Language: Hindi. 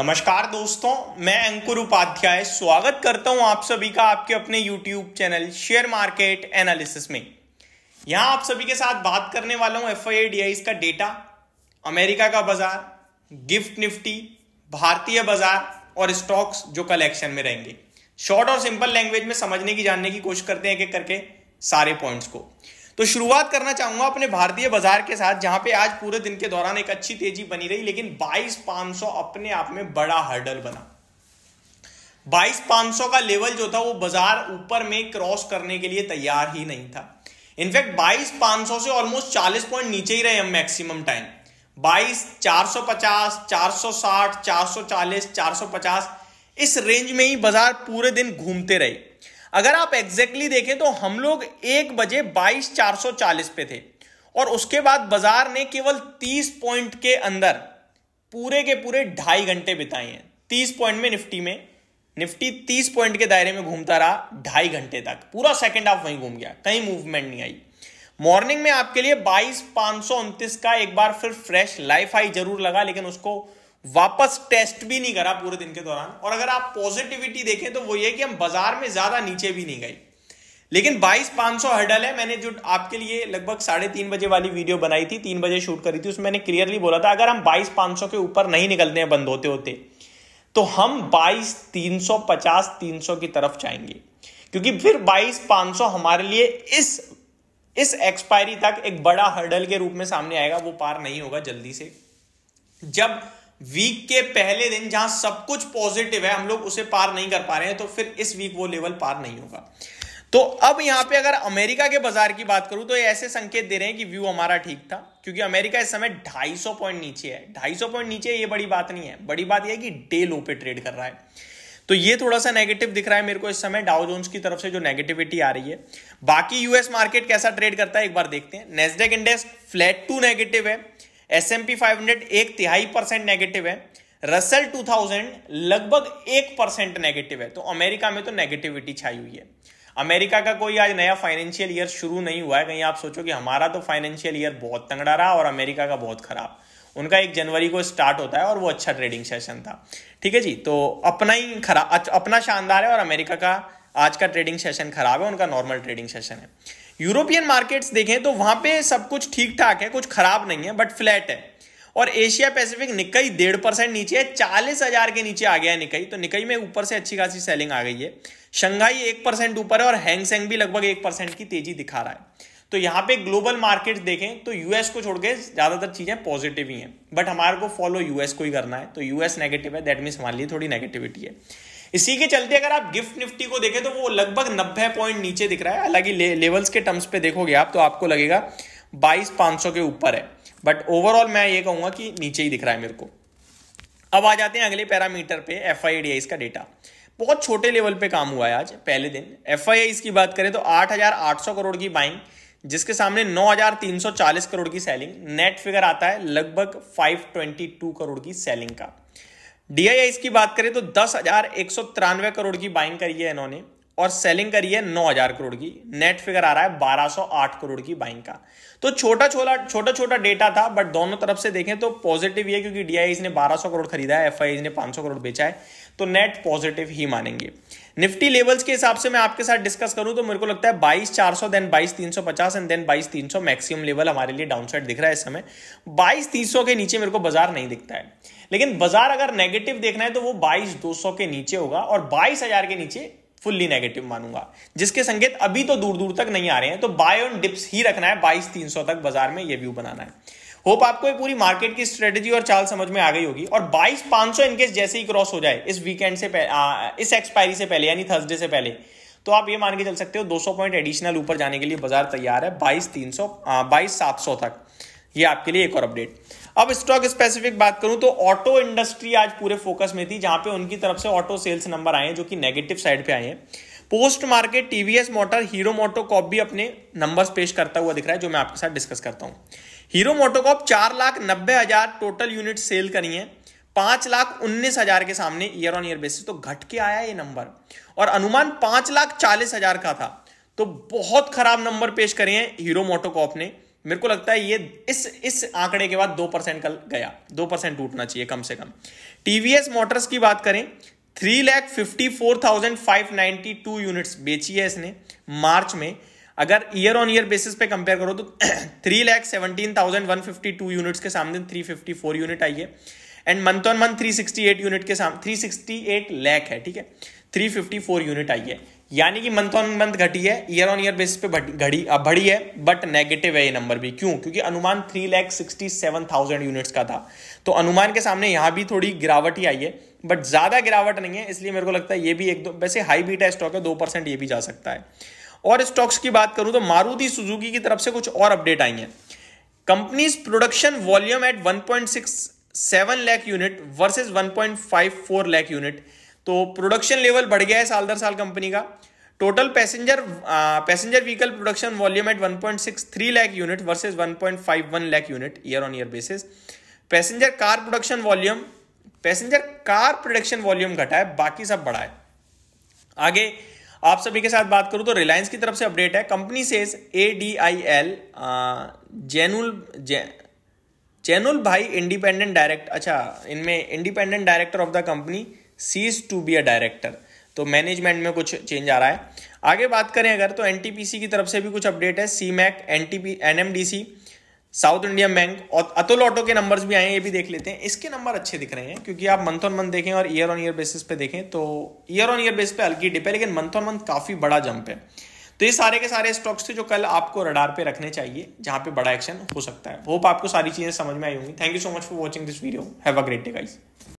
नमस्कार दोस्तों मैं अंकुर उपाध्याय स्वागत करता हूं आप सभी का आपके अपने YouTube channel share market analysis में यहां आप सभी के साथ बात करने वाला हूं एफ आई का डेटा अमेरिका का बाजार गिफ्ट निफ्टी भारतीय बाजार और स्टॉक्स जो कल एक्शन में रहेंगे शॉर्ट और सिंपल लैंग्वेज में समझने की जानने की कोशिश करते हैं एक एक करके सारे पॉइंट्स को तो शुरुआत करना चाहूंगा अपने भारतीय बाजार के साथ जहां पे आज पूरे दिन के दौरान एक अच्छी तेजी बनी रही लेकिन 22,500 अपने आप में बड़ा हर्डल बना 22,500 का लेवल जो था वो बाजार ऊपर में क्रॉस करने के लिए तैयार ही नहीं था इनफैक्ट 22,500 से ऑलमोस्ट 40 पॉइंट नीचे ही रहे हम मैक्सिमम टाइम 22, चालीस 460, 440, 450 इस रेंज में ही बाजार पूरे दिन घूमते रहे अगर आप एग्जैक्टली exactly देखें तो हम लोग एक बजे बाईस चार सौ चालीस पे थे और उसके बाद बाजार ने केवल तीस पॉइंट के अंदर पूरे के पूरे ढाई घंटे बिताए हैं तीस पॉइंट में निफ्टी में निफ्टी तीस पॉइंट के दायरे में घूमता रहा ढाई घंटे तक पूरा सेकेंड हाफ वहीं घूम गया कहीं मूवमेंट नहीं आई मॉर्निंग में आपके लिए बाईस पांच सौ उनतीस का एक बार फिर फ्रेश लाइफ आई जरूर लगा लेकिन उसको वापस टेस्ट भी नहीं करा पूरे दिन के दौरान और अगर आप पॉजिटिविटी देखें तो वो ये कि हम बाजार में ज्यादा नीचे भी नहीं गए लेकिन बाईस पांच सौ हर्डल है मैंने जो आपके लिए लगभग साढ़े तीन बजे वाली वीडियो बनाई थी तीन बजे शूट करी थी उसमें मैंने क्लियरली बोला था अगर हम बाईस पांच सौ के ऊपर नहीं निकलते हैं बंद होते होते तो हम बाईस तीन सौ पचास तीन सौ की तरफ जाएंगे क्योंकि फिर बाईस पांच सौ हमारे लिए इस इस एक्सपायरी तक एक बड़ा हर्डल के रूप में सामने आएगा वो पार नहीं होगा जल्दी से जब वीक के पहले दिन जहां सब कुछ पॉजिटिव है हम लोग उसे पार नहीं कर पा रहे हैं तो फिर इस वीक वो लेवल पार नहीं होगा तो अब यहां पे अगर अमेरिका के बाजार की बात करूं तो ये ऐसे संकेत दे रहे हैं कि व्यू हमारा ठीक था क्योंकि अमेरिका इस समय 250 पॉइंट नीचे है 250 पॉइंट नीचे ये बड़ी बात नहीं है बड़ी बात यह है कि डे लो पे ट्रेड कर रहा है तो ये थोड़ा सा नेगेटिव दिख रहा है मेरे को इस समय डाउ जोन्स की तरफ से जो नेगेटिविटी आ रही है बाकी यूएस मार्केट कैसा ट्रेड करता है एक बार देखते हैं Nasdaq index flat to negative है S and P five hundred एक तिहाई परसेंट नेगेटिव है रसल 2000 लगभग एक परसेंट नेगेटिव है तो अमेरिका में तो नेगेटिविटी छाई हुई है अमेरिका का कोई आज नया फाइनेंशियल ईयर शुरू नहीं हुआ है कहीं आप सोचो कि हमारा तो फाइनेंशियल ईयर बहुत तंगड़ा रहा और अमेरिका का बहुत खराब उनका एक जनवरी को स्टार्ट होता है और वो अच्छा ट्रेडिंग सेशन था ठीक है जी तो अपना ही खराब अच्छा- अपना शानदार है और अमेरिका का आज का ट्रेडिंग सेशन खराब है उनका नॉर्मल ट्रेडिंग सेशन है यूरोपियन मार्केट्स देखें तो वहां पे सब कुछ ठीक ठाक है कुछ खराब नहीं है बट फ्लैट है और एशिया पैसिफिक निकई डेढ़ परसेंट नीचे है चालीस हजार के नीचे आ गया है निकई तो निकई में ऊपर से अच्छी खासी सेलिंग आ गई है शंघाई एक परसेंट ऊपर है और हैंगसेंग भी लगभग एक परसेंट की तेजी दिखा रहा है तो यहाँ पे ग्लोबल मार्केट देखें तो यूएस को छोड़ के ज्यादातर चीजें पॉजिटिव ही हैं बट हमारे को फॉलो यूएस को ही करना है तो यूएस नेगेटिव है दैट मीन हमारे लिए थोड़ी नेगेटिविटी है इसी के चलते अगर आप गिफ्ट निफ्टी को देखें तो वो लगभग नब्बे पॉइंट नीचे दिख रहा है हालांकि ले, लेवल्स के टर्म्स पे देखोगे आप तो आपको लगेगा बाईस पांच सौ के ऊपर है बट ओवरऑल मैं ये कहूंगा कि नीचे ही दिख रहा है मेरे को अब आ जाते हैं अगले पैरामीटर पे एफ का डेटा बहुत छोटे लेवल पे काम हुआ है आज पहले दिन एफ की बात करें तो 8,800 करोड़ की बाइंग जिसके सामने 9,340 करोड़ की सेलिंग नेट फिगर आता है लगभग 522 करोड़ की सेलिंग का डीआईआई की बात करें तो दस हजार एक सौ तिरानवे करोड़ की बाइंग करी है इन्होंने और सेलिंग करी है नौ हजार करोड़ की नेट फिगर आ रहा है बारह सौ आठ करोड़ की बाइंग का तो छोटा छोटा छोटा छोटा डेटा था बट दोनों तरफ से देखें तो पॉजिटिव ही है क्योंकि डीआईज ने 1200 करोड़ खरीदा है एफ ने 500 करोड़ बेचा है तो नेट पॉजिटिव ही मानेंगे निफ्टी लेवल्स के हिसाब से मैं आपके साथ डिस्कस करूं तो मेरे को लगता है बाईस चार सौ देन बाईस तीन सौ पचास एंड देन बाईस तीन सौ मैक्सिमम लेवल हमारे लिए डाउनसाइड दिख रहा है इस समय बाईस तीन सौ के नीचे मेरे को बाजार नहीं दिखता है लेकिन बाजार अगर नेगेटिव देखना है तो वो बाईस दो सौ के नीचे होगा और बाईस हजार के नीचे फुल्ली नेगेटिव मानूंगा जिसके संकेत अभी तो दूर दूर तक नहीं आ रहे हैं तो बाय ऑन डिप्स ही रखना है बाईस तीन सौ तक बाजार में ये व्यू बनाना है होप आपको ये पूरी मार्केट की स्ट्रेटेजी और चाल समझ में आ गई होगी और बाईस पांच सौ इनकेस जैसे ही क्रॉस हो जाए इस वीकेंड से आ, इस एक्सपायरी से पहले यानी थर्सडे से पहले तो आप ये मान के चल सकते हो 200 पॉइंट एडिशनल ऊपर जाने के लिए बाजार तैयार है बाईस तीन सौ बाईस सात सौ तक ये आपके लिए एक और अपडेट अब स्टॉक स्पेसिफिक बात करूं तो ऑटो इंडस्ट्री आज पूरे फोकस में थी जहां पे उनकी तरफ से ऑटो सेल्स नंबर आए हैं जो कि नेगेटिव साइड पे आए हैं post market TVS motor Hero MotoCorp भी अपने नंबर्स पेश करता हुआ दिख रहा है जो मैं आपके साथ डिस्कस करता हूँ हीरो मोटोकॉप चार लाख नब्बे हजार टोटल यूनिट सेल करी है पांच लाख उन्नीस हजार के सामने ईयर ऑन ईयर बेसिस तो घट के आया ये नंबर और अनुमान पांच लाख चालीस हजार का था तो बहुत खराब नंबर पेश करे हैं हीरो मोटोकॉप ने मेरे को लगता है ये इस इस आंकड़े के बाद दो परसेंट कल गया दो परसेंट टूटना चाहिए कम से कम टीवीएस मोटर्स की बात करें three lakh fifty four thousand five ninety two units बेची है इसने मार्च में अगर ईयर ऑन ईयर बेसिस पे कंपेयर करो तो three lakh seventeen thousand one fifty two units के सामने थ्री फिफ्टी फोर यूनिट आई है and month on month three sixty eight unit के सामने थ्री सिक्सटी एट लैख है ठीक है 354 यूनिट आई है यानी कि मंथ ऑन मंथ घटी है ईयर ऑन ईयर बेसिस पे घड़ी बढ़ी है बट नेगेटिव है ये नंबर भी क्यों क्योंकि अनुमान three lakh sixty seven thousand units का था तो अनुमान के सामने यहाँ भी थोड़ी गिरावट ही आई है बट ज़्यादा गिरावट नहीं है इसलिए मेरे को लगता है ये भी एक दो वैसे हाई बीटा स्टॉक है दो परसेंट ये भी जा सकता है और स्टॉक्स की बात करूं तो मारुति सुजुकी की तरफ से कुछ और अपडेट आई है companies production volume at one point seven lakh unit five four lakh unit तो प्रोडक्शन लेवल बढ़ गया है साल दर साल कंपनी का total passenger passenger vehicle production volume at 1.63 lakh unit versus 1.51 lakh unit year on year basis passenger car production volume passenger car production volume घटा है बाकी सब बढ़ा है आगे आप सभी के साथ बात करूं तो रिलायंस की तरफ से अपडेट है company says A D I L Zainul Zainul भाई इंडिपेंडेंट डायरेक्ट अच्छा इनमें independent director of the company ceases to be a director तो मैनेजमेंट में कुछ चेंज आ रहा है आगे बात करें अगर तो एनटीपीसी की तरफ से भी कुछ अपडेट है C Mac NTP NMDC South Indian Bank और अतुल ऑटो के नंबर्स भी आए हैं ये भी देख लेते हैं इसके नंबर अच्छे दिख रहे हैं क्योंकि आप मंथ ऑन मंथ देखें और ईयर ऑन ईयर बेसिस पे देखें तो ईयर ऑन ईयर बेसिस पे हल्की डिप है लेकिन मंथ ऑन मंथ काफ़ी बड़ा जंप है तो ये सारे के सारे स्टॉक्स थे जो कल आपको रडार पे रखने चाहिए जहां पे बड़ा एक्शन हो सकता है होप आपको सारी चीज़ें समझ में आई होंगी thank you so much for watching this video have a great day guys